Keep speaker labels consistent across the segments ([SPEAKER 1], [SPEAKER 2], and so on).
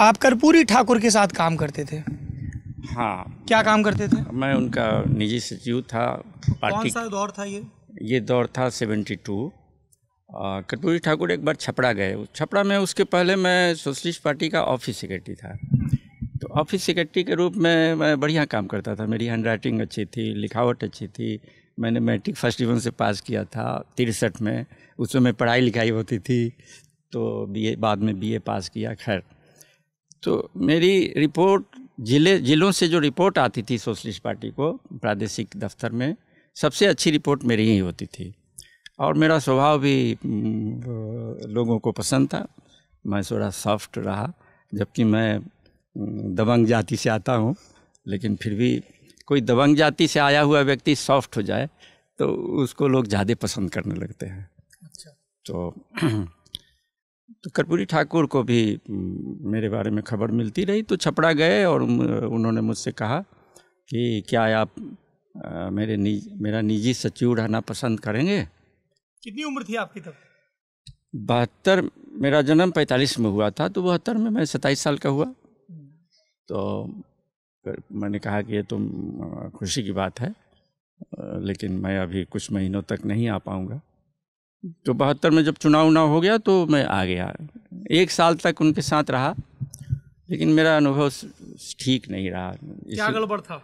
[SPEAKER 1] आप कर्पूरी ठाकुर के साथ काम करते थे हाँ क्या काम करते थे मैं उनका निजी सचिव था पार्टी कौन सा दौर था ये ये दौर था सेवेंटी टू कर्पूरी ठाकुर एक बार छपड़ा गए छपड़ा में उसके पहले मैं सोशलिस्ट पार्टी का ऑफिस सेक्रेटरी था तो ऑफिस सेक्रेटरी के रूप में मैं बढ़िया काम करता था मेरी हैंड राइटिंग अच्छी थी लिखावट अच्छी थी मैंने मैट्रिक फर्स्ट डिवीजन से पास किया था तिरसठ में उस समय पढ़ाई लिखाई होती थी तो बीए बाद में बीए पास किया खैर तो मेरी रिपोर्ट जिले जिलों से जो रिपोर्ट आती थी सोशलिस्ट पार्टी को प्रादेशिक दफ्तर में सबसे अच्छी रिपोर्ट मेरी ही होती थी और मेरा स्वभाव भी लोगों को पसंद था मैं थोड़ा सॉफ्ट रहा जबकि मैं दबंग जाति से आता हूँ लेकिन फिर भी कोई दबंग जाति से आया हुआ व्यक्ति सॉफ्ट हो जाए तो उसको लोग ज़्यादा पसंद करने लगते हैं अच्छा तो तो कर्पूरी ठाकुर को भी मेरे बारे में खबर मिलती रही तो छपड़ा गए और उन्होंने मुझसे कहा कि क्या आप मेरे निज मेरा निजी सचिव रहना पसंद करेंगे कितनी उम्र थी आपकी तब बहत्तर मेरा जन्म पैंतालीस में हुआ था तो बहत्तर में मैं सताईस साल का हुआ तो मैंने कहा कि ये तो खुशी की बात है लेकिन मैं अभी कुछ महीनों तक नहीं आ पाऊँगा तो बहत्तर में जब चुनाव उनाव हो गया तो मैं आ गया एक साल तक उनके साथ रहा लेकिन मेरा अनुभव ठीक नहीं रहा क्या गड़बड़ था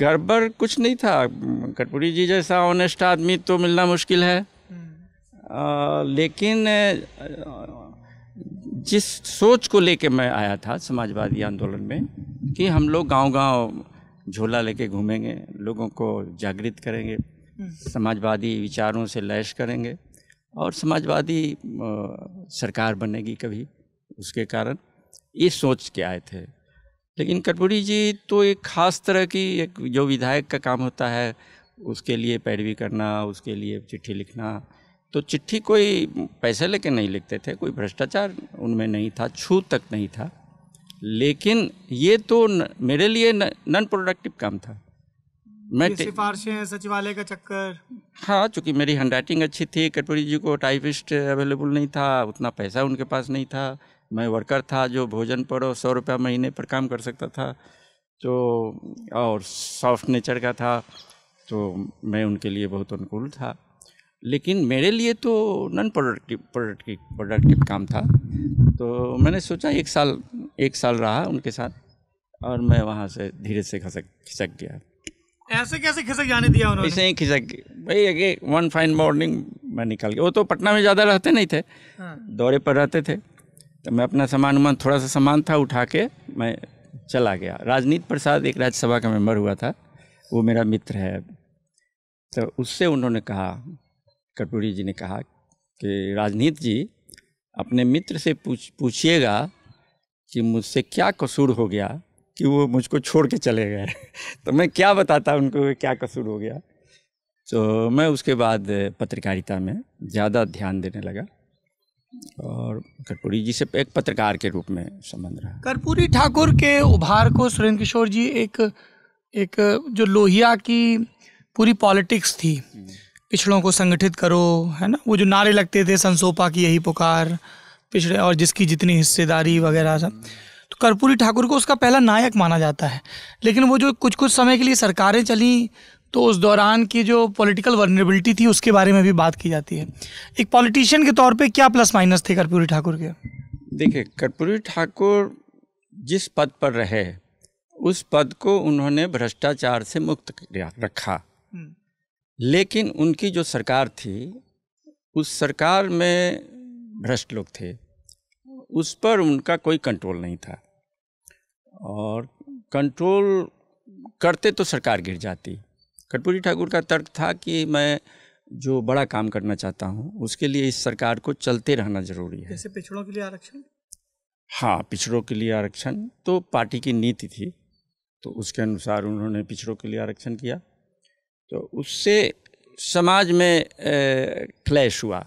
[SPEAKER 1] गड़बड़ कुछ नहीं था कटपुरी जी जैसा ऑनेस्ट आदमी तो मिलना मुश्किल है हम्म। आ, लेकिन जिस सोच को लेके मैं आया था समाजवादी आंदोलन में कि हम लोग गांव-गांव झोला लेके घूमेंगे लोगों को जागृत करेंगे हम्म। समाजवादी विचारों से लैस करेंगे और समाजवादी सरकार बनेगी कभी उसके कारण ये सोच के आए थे लेकिन कटपुरी जी तो एक ख़ास तरह की एक जो विधायक का काम होता है उसके लिए पैरवी करना उसके लिए चिट्ठी लिखना तो चिट्ठी कोई पैसे लेके नहीं लिखते थे कोई भ्रष्टाचार उनमें नहीं था छू तक नहीं था लेकिन ये तो न, मेरे लिए नॉन प्रोडक्टिव काम था मैं सिफारिशें हैं सचिवालय का चक्कर हाँ चूँकि मेरी हैंड राइटिंग अच्छी थी कटपुरी जी को टाइपिस्ट अवेलेबल नहीं था उतना पैसा उनके पास नहीं था मैं वर्कर था जो भोजन पर और सौ रुपया महीने पर काम कर सकता था तो और सॉफ्ट नेचर का था तो मैं उनके लिए बहुत अनुकूल था लेकिन मेरे लिए तो नॉन प्रोडक्टिव प्रोडक्टिव प्रोडक्टिव काम था तो मैंने सोचा एक साल एक साल रहा उनके साथ और मैं वहाँ से धीरे से खसक खिसक गया
[SPEAKER 2] ऐसे कैसे खिसक जाने दिया उन्होंने ऐसे ही
[SPEAKER 1] खिसक भाई अगे वन फाइन मॉर्निंग मैं निकल गया वो तो पटना में ज़्यादा रहते नहीं थे हाँ। दौरे पर रहते थे तो मैं अपना सामान उमान थोड़ा सा सामान था उठा के मैं चला गया राजनीत प्रसाद एक राज्यसभा का मेंबर हुआ था वो मेरा मित्र है तो उससे उन्होंने कहा कर्पूरी जी ने कहा कि राजनीत जी अपने मित्र से पूछ पूछिएगा कि मुझसे क्या कसूर हो गया कि वो मुझको छोड़ के चले गए तो मैं क्या बताता उनको क्या कसूर हो गया तो मैं उसके बाद पत्रकारिता में ज़्यादा ध्यान देने लगा और कर्पूरी जी से एक पत्रकार के रूप में संबंध रहा कर्पूरी ठाकुर के उभार को सुरेंद्र किशोर जी एक एक जो लोहिया की पूरी पॉलिटिक्स थी हम्म। पिछड़ों को संगठित करो है ना वो जो नारे लगते थे संसोपा की यही पुकार पिछड़े और जिसकी जितनी हिस्सेदारी वगैरह सब तो कर्पूरी ठाकुर को उसका पहला नायक माना जाता है लेकिन वो जो कुछ कुछ समय के लिए सरकारें चली तो उस दौरान की जो पॉलिटिकल वर्नेबिलिटी थी उसके बारे में भी बात की जाती है एक पॉलिटिशियन के तौर पे क्या प्लस माइनस थे कर्पूरी ठाकुर के देखिए कर्पूरी ठाकुर जिस पद पर रहे उस पद को उन्होंने भ्रष्टाचार से मुक्त रखा हम्म। लेकिन उनकी जो सरकार थी उस सरकार में भ्रष्ट लोग थे उस पर उनका कोई कंट्रोल नहीं था और कंट्रोल करते तो सरकार गिर जाती कटपुरी ठाकुर का तर्क था कि मैं जो बड़ा काम करना चाहता हूँ उसके लिए इस सरकार को चलते रहना जरूरी है जैसे पिछड़ों के लिए आरक्षण हाँ पिछड़ों के लिए आरक्षण तो पार्टी की नीति थी तो उसके अनुसार उन्होंने पिछड़ों के लिए आरक्षण किया तो उससे समाज में क्लैश हुआ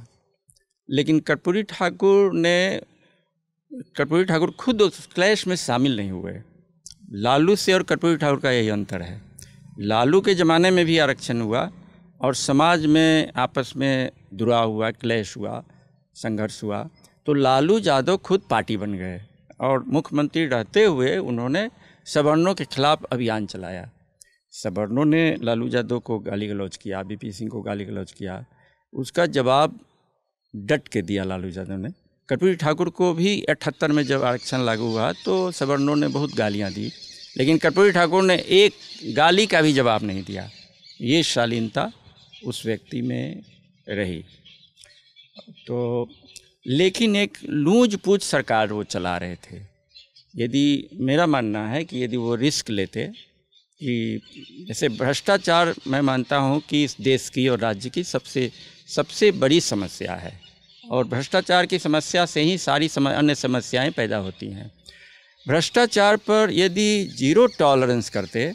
[SPEAKER 1] लेकिन कर्पूरी ठाकुर ने कर्पूरी ठाकुर खुद उस क्लैश में शामिल नहीं हुए लालू से और कर्पूरी ठाकुर का यही अंतर है लालू के ज़माने में भी आरक्षण हुआ और समाज में आपस में दुरा हुआ क्लैश हुआ संघर्ष हुआ तो लालू यादव खुद पार्टी बन गए और मुख्यमंत्री रहते हुए उन्होंने सवर्णों के खिलाफ अभियान चलाया सवर्णों ने लालू यादव को गाली गलौज किया बीपी सिंह को गाली गलौज किया उसका जवाब डट के दिया लालू यादव ने कर्पूरी ठाकुर को भी अठहत्तर में जब आरक्षण लागू हुआ तो सवर्णों ने बहुत गालियाँ दी लेकिन कर्पूरी ठाकुर ने एक गाली का भी जवाब नहीं दिया ये शालीनता उस व्यक्ति में रही तो लेकिन एक लूज पूछ सरकार वो चला रहे थे यदि मेरा मानना है कि यदि वो रिस्क लेते कि जैसे भ्रष्टाचार मैं मानता हूँ कि इस देश की और राज्य की सबसे सबसे बड़ी समस्या है और भ्रष्टाचार की समस्या से ही सारी सम, अन्य समस्याएं पैदा होती हैं भ्रष्टाचार पर यदि जीरो टॉलरेंस करते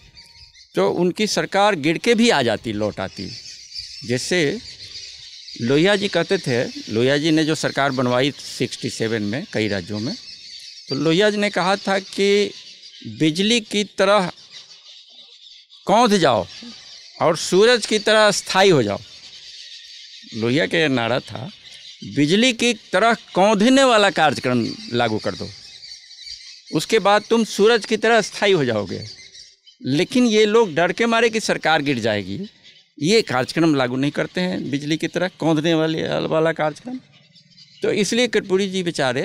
[SPEAKER 1] तो उनकी सरकार गिर के भी आ जाती लौट आती जैसे लोहिया जी कहते थे लोहिया जी ने जो सरकार बनवाई 67 में कई राज्यों में तो लोहिया जी ने कहा था कि बिजली की तरह कौंध जाओ और सूरज की तरह स्थाई हो जाओ लोहिया का यह नारा था बिजली की तरह कौंधने वाला कार्यक्रम लागू कर दो उसके बाद तुम सूरज की तरह स्थायी हो जाओगे लेकिन ये लोग डर के मारे कि सरकार गिर जाएगी ये कार्यक्रम लागू नहीं करते हैं बिजली की तरह कौंधने वाले वाला कार्यक्रम तो इसलिए कर्पूरी जी बेचारे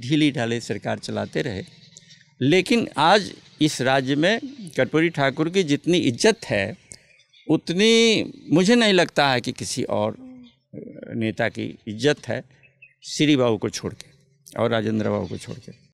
[SPEAKER 1] ढीली ढाले सरकार चलाते रहे लेकिन आज इस राज्य में कर्पूरी ठाकुर की जितनी इज्जत है उतनी मुझे नहीं लगता है कि किसी और नेता की इज्जत है श्री बाबू को छोड़ के और राजेंद्र बाबू को छोड़ के